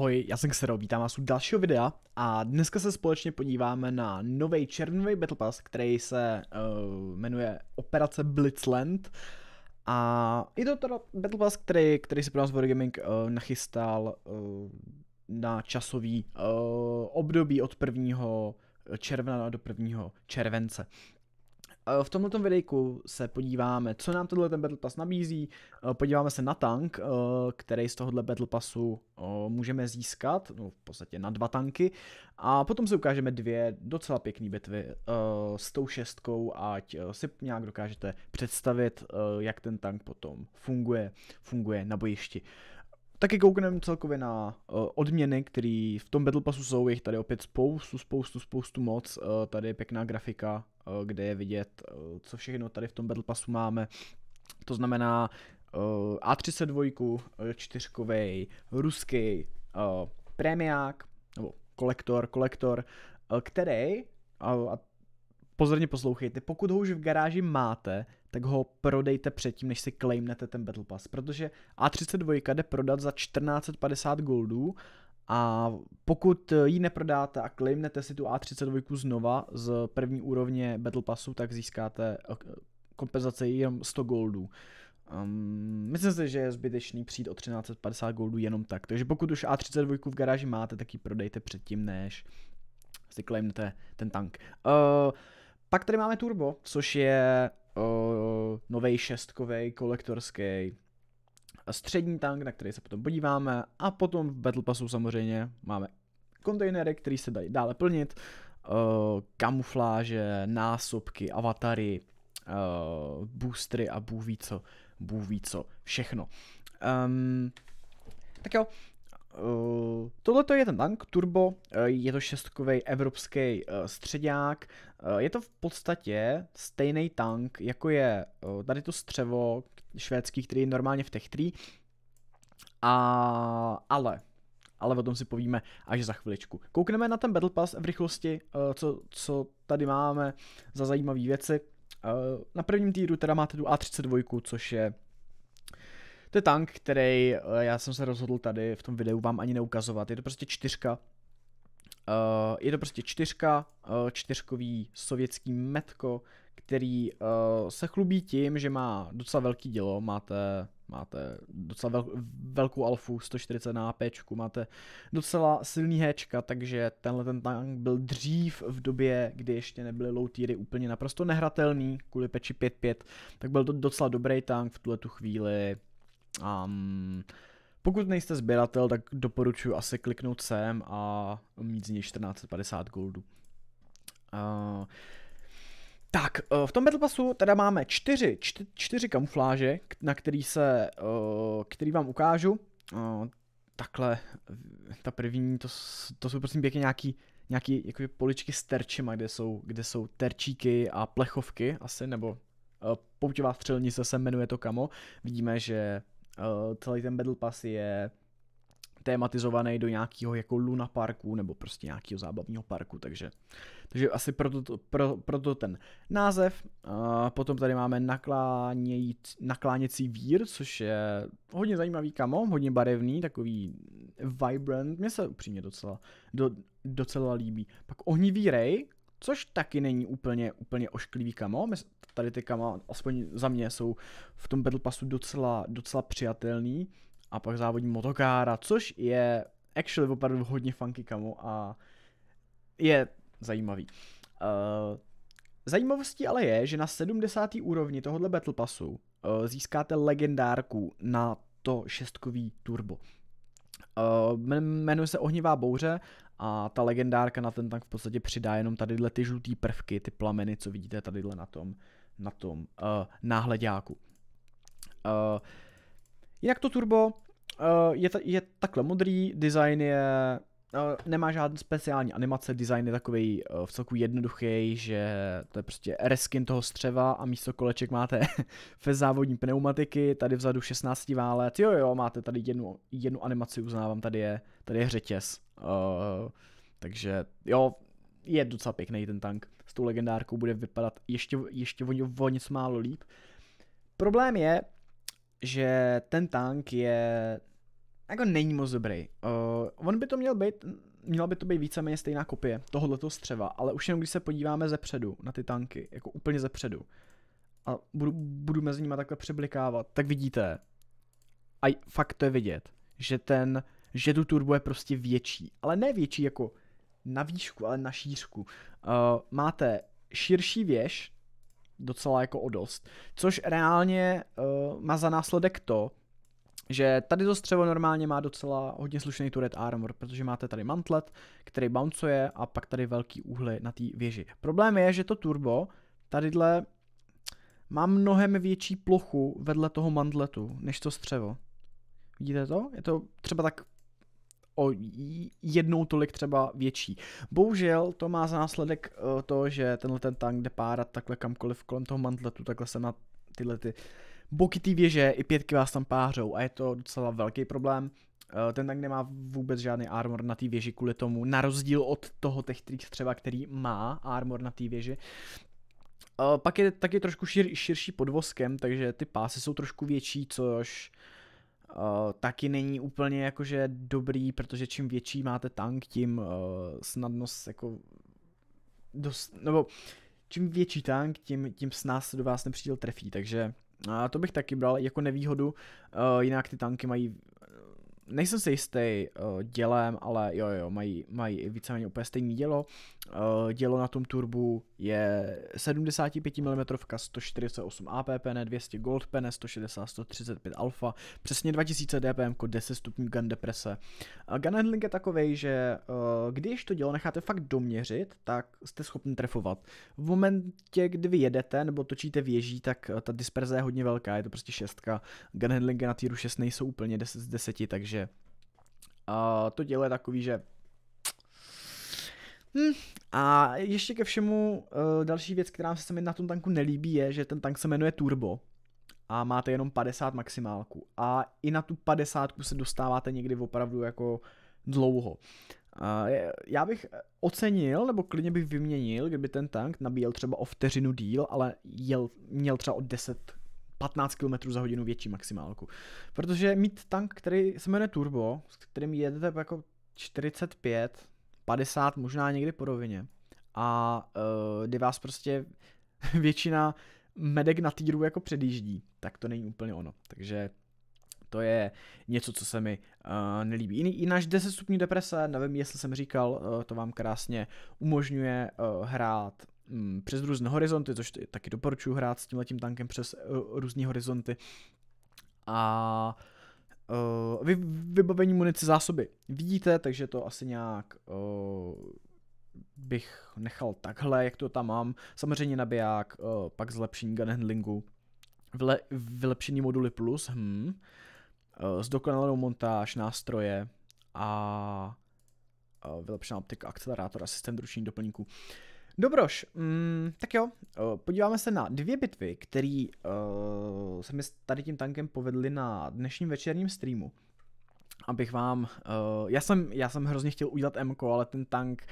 Ahoj, já jsem Xero, vítám vás u dalšího videa a dneska se společně podíváme na nový červnový Battle Pass, který se uh, jmenuje Operace Blitzland. A je to teda Battle Pass, který, který se pro nás Wargaming uh, nachystal uh, na časový uh, období od 1. června do 1. července. Eh, v tomto videjku se podíváme, co nám tenhle ten Battle Pass nabízí, eh, podíváme se na tank, eh, který z tohohle Battle Passu můžeme získat, no v podstatě na dva tanky, a potom si ukážeme dvě docela pěkné bitvy s tou šestkou, ať si nějak dokážete představit, jak ten tank potom funguje, funguje na bojišti. Taky koukneme celkově na uh, odměny, které v tom Battle Passu jsou, jich tady opět spoustu, spoustu, spoustu moc. Uh, tady je pěkná grafika, Eh, kde je vidět, eh, co všechno tady v tom Battle Passu máme. To znamená eh, A32, čtyřkovej, ruský premiák, nebo kolektor, kolektor, který, a pozorně poslouchejte, pokud ho už v garáži máte, tak ho prodejte předtím, než si claimnete ten Battle Pass, protože A32 jde prodat za 1450 goldů a pokud ji neprodáte a klimnete si tu A32 znova z první úrovně Battle Passu, tak získáte eh, kompenzace jenom 100 goldů. Um, myslím si, že je zbytečný přijít o 1350 goldů jenom tak. Takže pokud už A32 v garáži máte, tak ji prodejte předtím, než si klimnete ten tank. Uh, pak tady máme Turbo, což je uh, novej šestkový kolektorský střední tank, na který se potom podíváme a potom v Battle Passu samozřejmě máme kontejnery, které se dají dále plnit, uh, kamufláže, násobky, avatary, uh, boostry a bůh ví co, bůh ví co, všechno. Um, tak jo, Eh, tohle je ten tank Turbo, eh, je to šestkový evropský eh, středák. Je to v podstatě stejný tank, jako je tady to střevo švédský, který je normálně v Tech 3. A, ale, ale o tom si povíme až za chviličku. Koukneme na ten Battle Pass v rychlosti, co, co tady máme za zajímavé věci. Na prvním týru teda máte tu A32, což je to je tank, který eh, já jsem se rozhodl tady v tom videu vám ani neukazovat. Je to prostě čtyřka. Uh, je to prostě čtyřka, uh, čtyřkový sovětský metko, který uh, se chlubí tím, že má docela velký dělo, máte, máte docela vel, velkou alfu, 140 na AP, máte docela silný héčka, takže tenhle ten tank byl dřív v době, kdy ještě nebyly low tiery úplně naprosto nehratelný, kvůli peči 5 tak byl to docela dobrý tank v tuhle tu chvíli, Um, pokud nejste sběratel, tak doporučuji asi kliknout sem a mít z něj 1450 goldů. Uh, tak, e, v tom Battle Passu teda máme čtyři, čtyři, čtyři kamufláže, na který se, e, který vám ukážu. E, takhle, ta první, to, to jsou prosím pěkně nějaký, nějaký jakoby poličky s terčima, kde jsou, kde jsou terčíky a plechovky asi, nebo poutivá střelnice se jmenuje to kamo. Vidíme, že uh, celý ten Battle Pass je tematizovaný do nějakého jako Luna parku nebo prostě nějakého zábavního parku, takže, takže asi proto, to, pro, proto ten název. Uh, potom tady máme nakláněj, nakláněcí vír, což je hodně zajímavý kamo, hodně barevný, takový vibrant, mně se upřímně docela, do, docela líbí. Pak ohnivý rej, Což taky není úplně, úplně ošklivý kamo. Tady ty kama, aspoň za mě, jsou v tom Battle Passu docela, docela přijatelný. A pak závodní motokára, což je actually opravdu hodně funky kamo a je zajímavý. Uh, zajímavostí ale je, že na 70. úrovni tohohle Battle Passu uh, získáte legendárku na to šestkový turbo. Uh, jmenuje se Ohnivá bouře a ta legendárka na ten tank v podstatě přidá jenom tadyhle ty žlutý prvky, ty plameny, co vidíte tadyhle na tom, na tom uh, náhledáku. Uh, jinak to turbo uh, je, ta, je takhle modrý, design je nemá žádný speciální animace, design je takový v celku jednoduchý, že to je prostě reskin toho střeva a místo koleček máte fez závodní pneumatiky, tady vzadu 16 válec, jo jo, máte tady jednu, jednu animaci, uznávám, tady je, tady je řetěz, Uh, takže jo, je docela pěkný ten tank. S tou legendárkou bude vypadat ještě, ještě o, o něco málo líp. Problém je, že ten tank je jako není moc dobrý. Uh, on by to měl být, měla by to být víceméně stejná kopie tohoto střeva, ale už jenom když se podíváme ze předu na ty tanky, jako úplně ze předu, a budu, budu mezi nimi takhle přeblikávat, tak vidíte, a fakt to je vidět, že ten že tu turbo je prostě větší, ale ne větší jako na výšku, ale na šířku. Uh, máte širší věž, docela jako o dost, což reálně uh, má za následek to, že tady to střevo normálně má docela hodně slušný turret armor, protože máte tady mantlet, který bouncuje a pak tady velký úhly na té věži. Problém je, že to turbo tadyhle má mnohem větší plochu vedle toho mantletu, než to střevo. Vidíte to? Je to třeba tak o jednou tolik třeba větší. Bohužel to má za následek eh, to, že tenhle ten tank jde párat takhle kamkoliv kolem toho mantletu, takhle se na tyhle ty boky té věže i pětky vás tam pářou a je to docela velký problém. Eh, ten tank nemá vůbec žádný armor na té věži kvůli tomu, na rozdíl od toho Techtrix třeba, který má armor na té věži, eh, pak je taky trošku šir, širší podvozkem, takže ty pásy jsou trošku větší, což uh, Uh, taky není úplně jakože dobrý, protože čím větší máte tank, tím uh, eh, snadnost jako dost, nebo čím větší tank, tím, tím s se do vás nepřítel trefí, takže uh, to bych taky bral jako nevýhodu, uh, jinak ty tanky mají nejsem si jistý uh, dělem, ale jo, jo, mají, mají víceméně úplně stejný dělo. Uh, dělo na tom turbu je 75 mm 148 APP, ne 200 Gold pn 160 135 Alpha, přesně 2000 dpm, 10 stupňů gun deprese. Uh, gun handling je takový, že uh, když to dělo necháte fakt doměřit, tak jste schopni trefovat. V momentě, kdy vy jedete nebo točíte věží, tak ta disperze je hodně velká, je to prostě šestka. Gun je na týru 6 nejsou úplně 10 z 10, takže že uh, to dílo je takový, že Hmm. A ještě ke všemu uh, další věc, která se mi na tom tanku nelíbí, je, že ten tank se jmenuje Turbo a máte jenom 50 maximálku. A i na tu 50 se dostáváte někdy opravdu jako dlouho. Uh, já bych ocenil, nebo klidně bych vyměnil, kdyby ten tank nabíjel třeba o vteřinu díl, ale jel, měl třeba o 10 15 km za hodinu větší maximálku. Protože mít tank, který se jmenuje Turbo, s kterým jedete jako 45, 50, možná někdy po rovině, a uh, kdy vás prostě většina medek na týru jako předjíždí, tak to není úplně ono. Takže to je něco, co se mi uh, nelíbí. I náš 10 stupňů deprese, nevím, jestli jsem říkal, uh, to vám krásně umožňuje uh, hrát Mm, přes různé horizonty, což taky doporučuji hrát s tímhletím tankem přes e, různé horizonty. A uh, vy, vybavení munice zásoby vidíte, takže to asi nějak uh, bych nechal takhle, jak to tam mám. Samozřejmě nabiják, uh, pak zlepšení gun handlingu, vylepšení moduly plus, hm, uh, zdokonalou montáž, nástroje a uh, vylepšená optika, akcelerátor asistent systém ručních doplňků. Uh, Dobroš, mm, tak jo, eh, podíváme se na dvě bitvy, které uh, eh, se mi tady tím tankem povedly na dnešním večerním streamu. Abych vám, uh, já, jsem, já jsem hrozně chtěl udělat MK, ale ten tank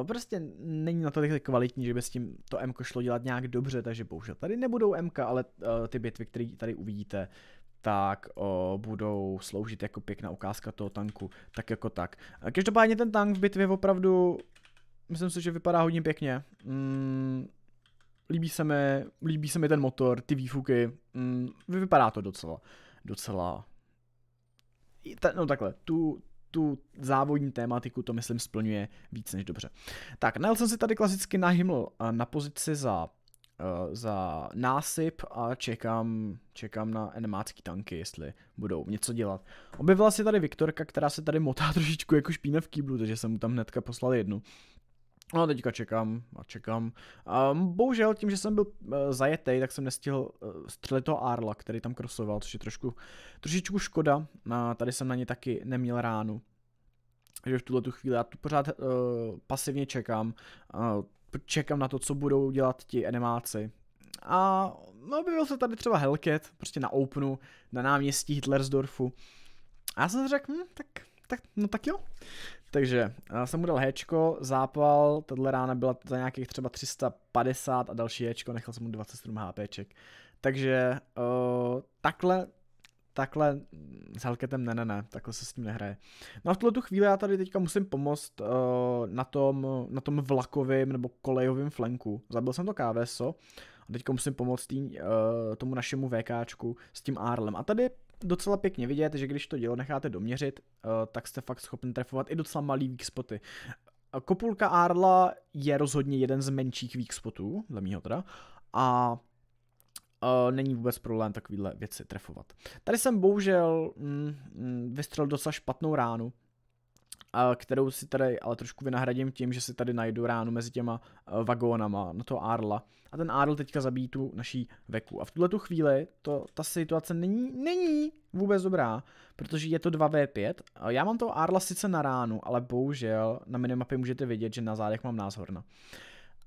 uh, prostě není na tolik kvalitní, že by s tím to MK šlo dělat nějak dobře, takže bohužel tady nebudou MK, ale uh, ty bitvy, které tady uvidíte, tak o, budou sloužit jako pěkná ukázka toho tanku, tak jako tak. Každopádně ten tank v bitvě opravdu myslím si, že vypadá hodně pěkně. Mm, líbí, se mi, líbí se mi ten motor, ty výfuky, mm, vypadá to docela, docela, ta, no takhle, tu, tu závodní tématiku to myslím splňuje víc než dobře. Tak, najel jsem si tady klasicky na Himmel eh, na pozici za eh, za násyp a čekám, čekám na enemácký tanky, jestli budou něco dělat. Objevila se tady Viktorka, která se tady motá trošičku jako špína v kýblu, takže jsem mu tam hnedka poslal jednu. No teďka čekám a čekám. Um, bohužel tím, že jsem byl uh, tak jsem nestihl uh, střelit toho Arla, který tam krosoval, což je trošku, trošičku škoda. a tady jsem na ně taky neměl ránu. Takže v tuhle tu chvíli já tu pořád uh, pasivně čekám. Uh, čekám na to, co budou dělat ti animáci. A no, byl se tady třeba Hellcat, prostě na Openu, na náměstí Hitlersdorfu. A já jsem řekl, hm, tak, tak, no tak jo. Takže eh, jsem mu dal Hčko, zápal, tahle rána byla za nějakých třeba 350 a další Hčko, nechal jsem mu 27 HPček. Takže uh, takhle takhle s Helketem ne, ne, ne, takhle se s tím nehraje. No a v tuhle tu chvíli já tady teďka musím pomoct uh, na, tom, na tom vlakovým nebo kolejovým flanku. Zabil jsem to KVSO a teďka musím pomoct tý, uh, tomu našemu VKčku s tím Arlem. A tady docela pěkně vidět, že když to dělo necháte doměřit, eh, tak jste fakt schopni trefovat i docela malý weak spoty. Eh, Kopulka Arla je rozhodně jeden z menších weak spotů, dle mýho teda, a eh, není vůbec problém takovýhle věci trefovat. Tady jsem bohužel mm, mm vystřelil docela špatnou ránu, kterou si tady ale trošku vynahradím tím, že si tady najdu ránu mezi těma eh, vagónama na to Arla. A ten Arl teďka zabíjí tu naší veku. A v tuhle tu chvíli to, ta situace není, není vůbec dobrá, protože je to 2v5. Já mám toho Arla sice na ránu, ale bohužel na minimapě můžete vidět, že na zádech mám názorna.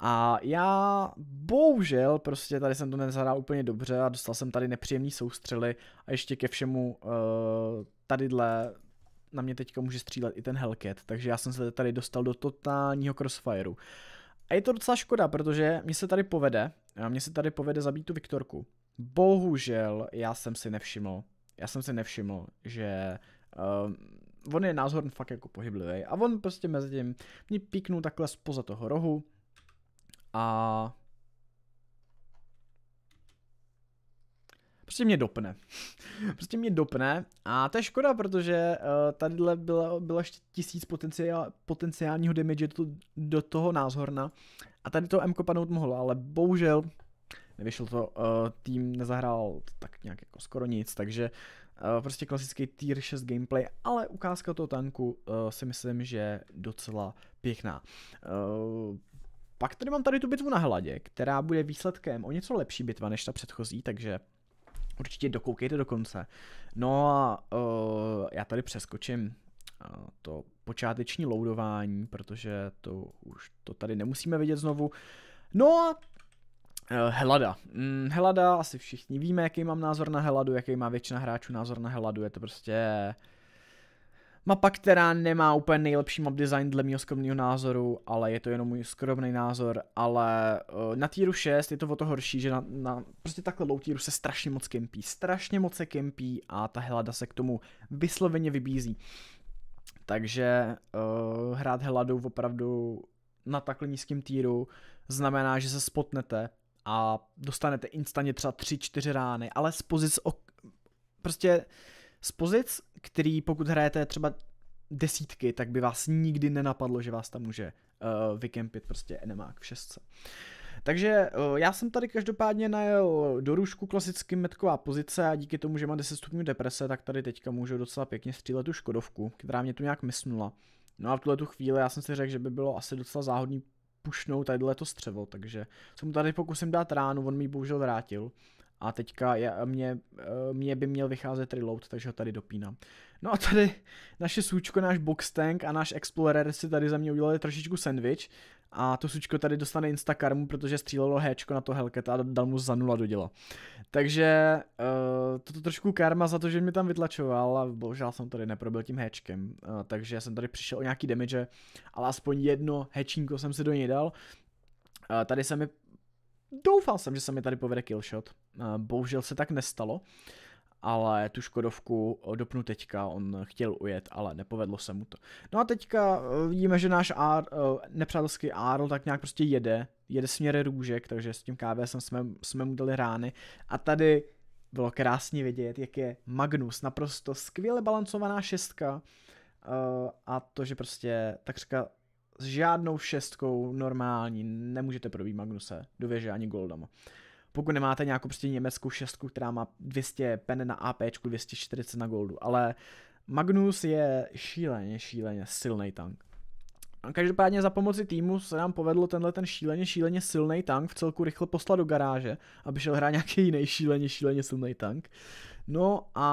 A já bohužel prostě tady jsem to nezahrál úplně dobře a dostal jsem tady nepříjemný soustřely a ještě ke všemu uh, tadyhle na mě teďka může střílet i ten Hellcat, takže já jsem se tady dostal do totálního crossfireu. A je to docela škoda, protože mě se tady povede, mě se tady povede zabít tu Viktorku. Bohužel já jsem si nevšiml, já jsem si nevšiml, že um, on je názorn fakt jako pohyblivý a on prostě mezi tím mě píknul takhle spoza toho rohu a prostě mě dopne. prostě mě dopne a to je škoda, protože uh, tadyhle byla, byla ještě tisíc potenciál, potenciálního damage to do toho názorna a tady to M padnout mohlo, ale bohužel nevyšlo to, uh, tým nezahrál tak nějak jako skoro nic, takže uh, prostě klasický tier 6 gameplay, ale ukázka toho tanku uh, si myslím, že docela pěkná. Uh, pak tady mám tady tu bitvu na hladě, která bude výsledkem o něco lepší bitva než ta předchozí, takže Určitě dokoukejte do konce. No a uh, já tady přeskočím uh, to počáteční loadování, protože to už to tady nemusíme vidět znovu. No a uh, Helada. Mm, Helada, asi všichni víme, jaký mám názor na Heladu, jaký má většina hráčů názor na Heladu. Je to prostě uh, Mapa, která nemá úplně nejlepší map design dle mého skromného názoru, ale je to jenom můj skromný názor, ale uh, na týru 6 je to o to horší, že na, na prostě takhle low týru se strašně moc kempí, strašně moc se kempí a ta helada se k tomu vysloveně vybízí. Takže uh, hrát heladu opravdu na takhle nízkém týru znamená, že se spotnete a dostanete instantně třeba 3-4 rány, ale z pozic ok- prostě z pozic, který pokud hrajete třeba desítky, tak by vás nikdy nenapadlo, že vás tam může uh, vykempit prostě enemák v šestce. Takže uh, já jsem tady každopádně najel do růžku klasicky metková pozice a díky tomu, že mám 10 stupňů deprese, tak tady teďka můžu docela pěkně střílet tu Škodovku, která mě tu nějak mysnula. No a v tuhle tu chvíli já jsem si řekl, že by bylo asi docela záhodný pušnout tadyhle to střevo, takže jsem mu tady pokusím dát ránu, on mi bohužel vrátil a teďka já, mě, e, mě by měl vycházet reload, takže ho tady dopínám. No a tady naše sučko, náš box tank a náš explorer si tady za mě udělali trošičku sandwich a to sučko tady dostane instakarmu, protože střílelo héčko na to Hellcat a dal mu za nula do děla. Takže uh, toto trošku karma za to, že mě tam vytlačoval a bohužel jsem tady neprobil tím hečkem. uh, e, takže jsem tady přišel o nějaký damage, ale aspoň jedno hečínko jsem si do něj dal, Tady se mi Doufal jsem, že se mi tady povede killshot. Eh, bohužel se tak nestalo, ale tu Škodovku dopnu teďka, on chtěl ujet, ale nepovedlo se mu to. No a teďka eh, vidíme, že náš Ar, eh, nepřátelský Arl tak nějak prostě jede, jede směrem růžek, takže s tím KVSem jsme, jsme mu dali rány. A tady bylo krásně vidět, jak je Magnus naprosto skvěle balancovaná šestka, a to, že prostě takřka s žádnou šestkou normální nemůžete probít Magnuse do věže ani Goldama. Pokud nemáte nějakou prostě německou šestku, která má 200 pen na AP, 240 na Goldu, ale Magnus je šíleně, šíleně silný tank. Každopádně za pomoci týmu se nám povedlo tenhle ten šíleně, šíleně silný tank v celku rychle poslat do garáže, aby šel hrát nějaký jiný šíleně, šíleně silný tank. No a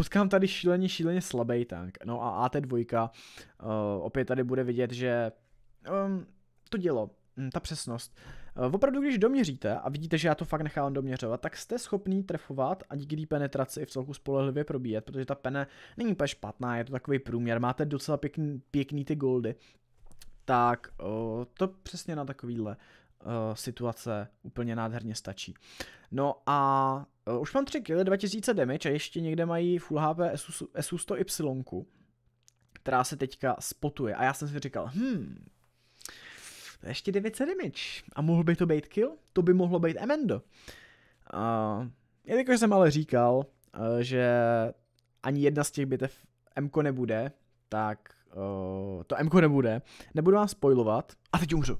potkám tady šíleně, šíleně slabý tank. No a AT2, uh, eh, opět tady bude vidět, že um, to dělo, hm, ta přesnost. Uh, opravdu, když doměříte a vidíte, že já to fakt nechávám doměřovat, tak jste schopný trefovat a díky té penetraci v celku spolehlivě probíjet, protože ta pene není úplně špatná, je to takový průměr, máte docela pěkný, pěkný ty goldy. Tak uh, to přesně na takovýhle Eh, situace úplně nádherně stačí. No a eh, už mám 3 kg 2000 damage a ještě někde mají Full HP SU100Y, která se teďka spotuje. A já jsem si říkal, hmm, to je ještě 900 damage. A mohl by to být kill? To by mohlo být Amendo. Uh, jelikož jsem ale říkal, uh, že ani jedna z těch bitev Mko nebude, tak uh, to Mko nebude. Nebudu vám spoilovat. A teď umřu.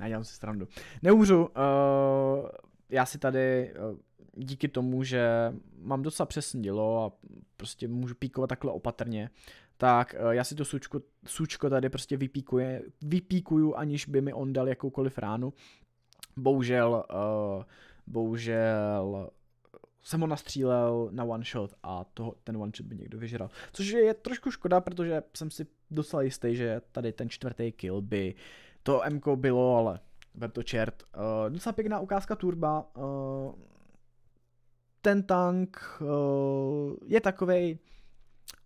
Já dělám si strandu. Neumřu. Uh, já si tady uh, díky tomu, že mám docela přesné dělo a prostě můžu píkovat takhle opatrně, tak uh, já si to sučko, sučko tady prostě vypíkuje, vypíkuju, aniž by mi on dal jakoukoliv ránu. Bohužel, uh, bohužel jsem ho nastřílel na one shot a toho, ten one shot by někdo vyžral. Což je trošku škoda, protože jsem si docela jistý, že tady ten čtvrtý kill by uh, to MK bylo, ale vem to čert. Uh, docela pěkná ukázka turba. Uh, ten tank uh, je takovej,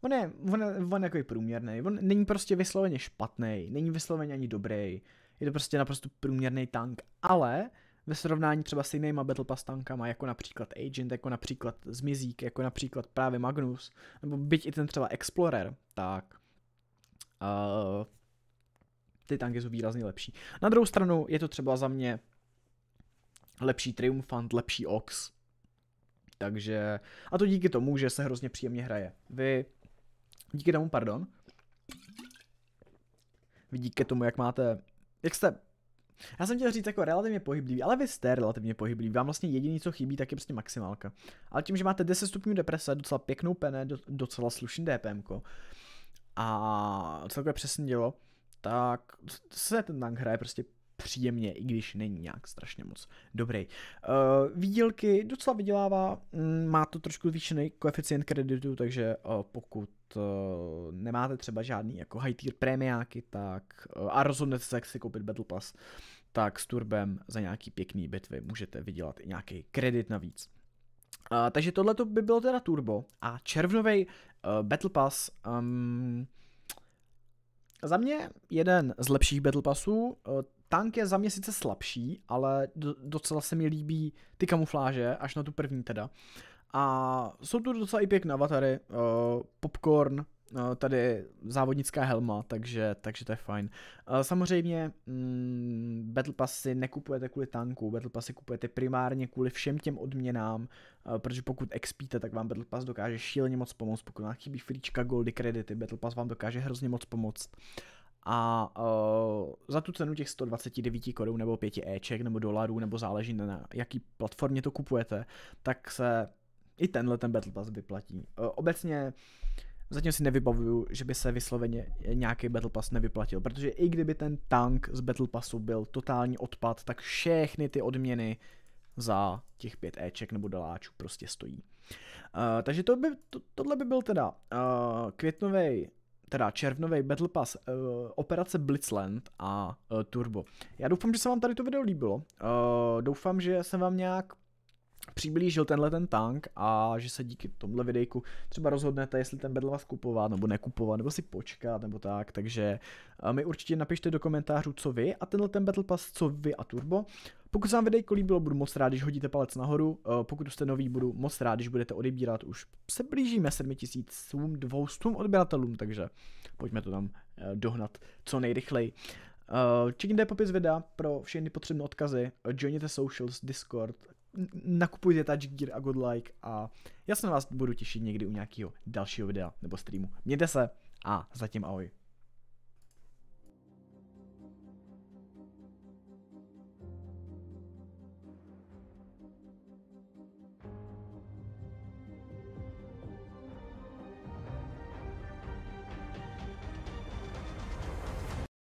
on je, on, je, on je takový průměrný. On není prostě vysloveně špatný, není vysloveně ani dobrý. Je to prostě naprosto průměrný tank, ale ve srovnání třeba s jinýma Battle Pass tankama, jako například Agent, jako například Zmizík, jako například právě Magnus, nebo byť i ten třeba Explorer, tak uh, ty tanky jsou výrazně lepší. Na druhou stranu je to třeba za mě lepší Triumphant, lepší Ox. Takže, a to díky tomu, že se hrozně příjemně hraje. Vy, díky tomu, pardon, vy díky tomu, jak máte, jak jste já jsem chtěl říct jako relativně pohyblivý, ale vy jste relativně pohyblivý. Vám vlastně jediný, co chybí, tak je prostě maximálka. Ale tím, že máte 10 stupňů deprese, docela pěknou pené, docela slušný DPM a celkově přesně dělo, tak se ten tank hraje prostě příjemně, i když není nějak strašně moc dobrý. Uh, výdělky docela vydělává, mm, má to trošku zvýšený koeficient kreditu, takže uh, pokud eh, nemáte třeba žádný jako high tier prémiáky, tak a rozhodnete se, jak si koupit Battle Pass, tak s Turbem za nějaký pěkný bitvy můžete vydělat i nějaký kredit navíc. Uh, takže tohle by bylo teda Turbo a červnový uh, Battle Pass um, za mě jeden z lepších Battle Passů, eh, tank je za mě sice slabší, ale docela se mi líbí ty kamufláže, až na tu první teda. A jsou tu docela i pěkné avatary, eh, popcorn, Eh, tady závodnická helma, takže, takže to je fajn. Eh, samozřejmě mm, Battle Passy nekupujete kvůli tanku, Battle Passy kupujete primárně kvůli všem těm odměnám, eh, protože pokud expíte, tak vám Battle Pass dokáže šíleně moc pomoct, pokud vám chybí frička, goldy, kredity, Battle Pass vám dokáže hrozně moc pomoct. A uh, za tu cenu těch 129 korun nebo 5 Eček nebo dolarů, nebo záleží na jaký platformě to kupujete, tak se i tenhle ten Battle Pass vyplatí. Uh, obecně Zatím si nevybavuju, že by se vysloveně nějaký Battle Pass nevyplatil, protože i kdyby ten tank z Battle Passu byl totální odpad, tak všechny ty odměny za těch pět Eček nebo daláčů prostě stojí. Uh, takže to by, to, tohle by byl teda uh, eh, květnový, teda červnový Battle Pass, uh, operace Blitzland a uh, Turbo. Já doufám, že se vám tady to video líbilo. Uh, doufám, že jsem vám nějak přiblížil tenhle ten tank a že se díky tomhle videjku třeba rozhodnete, jestli ten vás kupovat nebo nekupovat, nebo si počkat nebo tak, takže eh, mi určitě napište do komentářů, co vy a tenhle ten Battle Pass, co vy a Turbo. Pokud se vám videjko líbilo, budu moc rád, když hodíte palec nahoru, eh, pokud jste nový, budu moc rád, když budete odebírat, už se blížíme 7200 odběratelům, takže pojďme to tam eh, dohnat co nejrychleji. Uh, čekněte popis videa pro všechny potřebné odkazy, joiněte socials, Discord, nakupujte Touch Gear a good Like a já se na vás budu těšit někdy u nějakého dalšího videa nebo streamu. Mějte se a zatím ahoj.